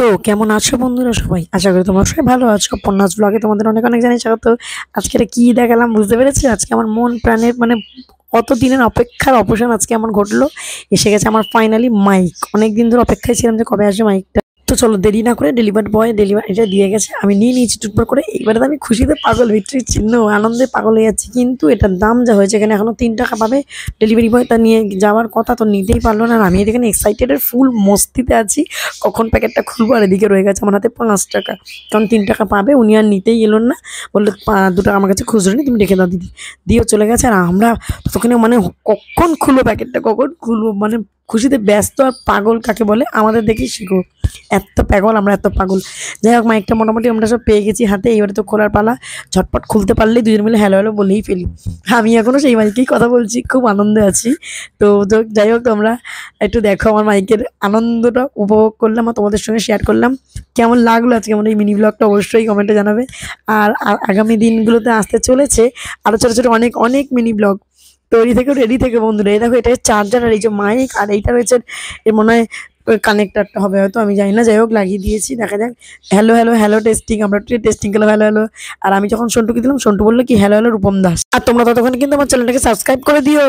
তো কেমন আছো বন্ধুরা সবাই আশা করি তোমার সবাই ভালো আছো উপন্যাস ব্লগে তোমাদের অনেক অনেক জানি স্বাগত আজকে কী দেখালাম বুঝতে পেরেছি আজকে আমার মন প্রাণের মানে কত দিনের অপেক্ষার অবসান আজকে আমার ঘটলো এসে গেছে আমার ফাইনালি মাইক অনেক দিন ধরে অপেক্ষায় ছিলাম যে কবে আসবে মাইকটা তো চলো দেরি না করে ডেলিভারি বয় ডেলিভারি এটা দিয়ে গেছে আমি নিয়ে নিয়েছি টুটপার করে এবারে আমি খুশিতে পাগল ভিক্টরির চিহ্ন আনন্দে পাগল হয়ে যাচ্ছি কিন্তু এটার দাম যা হয়েছে এখানে এখনও তিন টাকা পাবে ডেলিভারি বয় তা নিয়ে যাওয়ার কথা তো নিতেই পারলো না আমি এখানে এক্সাইটেডের ফুল মস্তিতে আছি কখন প্যাকেটটা খুলবো আর এদিকে রয়ে গেছে আমার হাতে পাঁচ টাকা কারণ তিন টাকা পাবে উনি আর নিতেই এলো না বললো দুটো আমার কাছে খুচরো নেই তুমি রেখে দাও দিদি দিয়েও চলে গেছে আর আমরা ততক্ষণে মানে কখন খুলবো প্যাকেটটা কখন খুলবো মানে খুশিতে ব্যস্ত আর পাগল কাকে বলে আমাদের দেখেই শিখো এত পাগল আমরা এত পাগল যাই হোক মাইকটা মোটামুটি আমরা সব পেয়ে গেছি হাতে এইবারে তো খোলার পালা ঝটপট খুলতে পারলেই দুজন মিলে হ্যালো হ্যালো বলেই ফেলি আমি এখনও সেই মাইকেই কথা বলছি খুব আনন্দে আছি তো যাই হোক তোমরা একটু দেখো আমার মাইকের আনন্দটা উপভোগ করলাম আর তোমাদের সঙ্গে শেয়ার করলাম কেমন লাগলো আজকে আমার এই মিনি ব্লগটা অবশ্যই কমেন্টে জানাবে আর আগামী দিনগুলোতে আসতে চলেছে আরও ছোটো ছোটো অনেক অনেক মিনি ব্লগ তৈরি থেকে রেডি থেকে বন্ধুরা এই দেখো এটা চার্জার আর এই যে মাইক আর এইটা রয়েছে মনে হয় ওই কানেক্টারটা হবে হয়তো আমি জানি না যাই হোক লাগিয়ে দিয়েছি দেখা যাক হ্যালো হ্যালো হ্যালো টেস্টিং আমরা টেস্টিং গেলাম হ্যালো হ্যালো আর আমি যখন সন্টুকে দিলাম সন্টু বললো কি হ্যালো হ্যালো রূপম দাস আর তোমরা ততক্ষণ কিন্তু আমার চ্যানেলটাকে সাবস্ক্রাইব করে দিও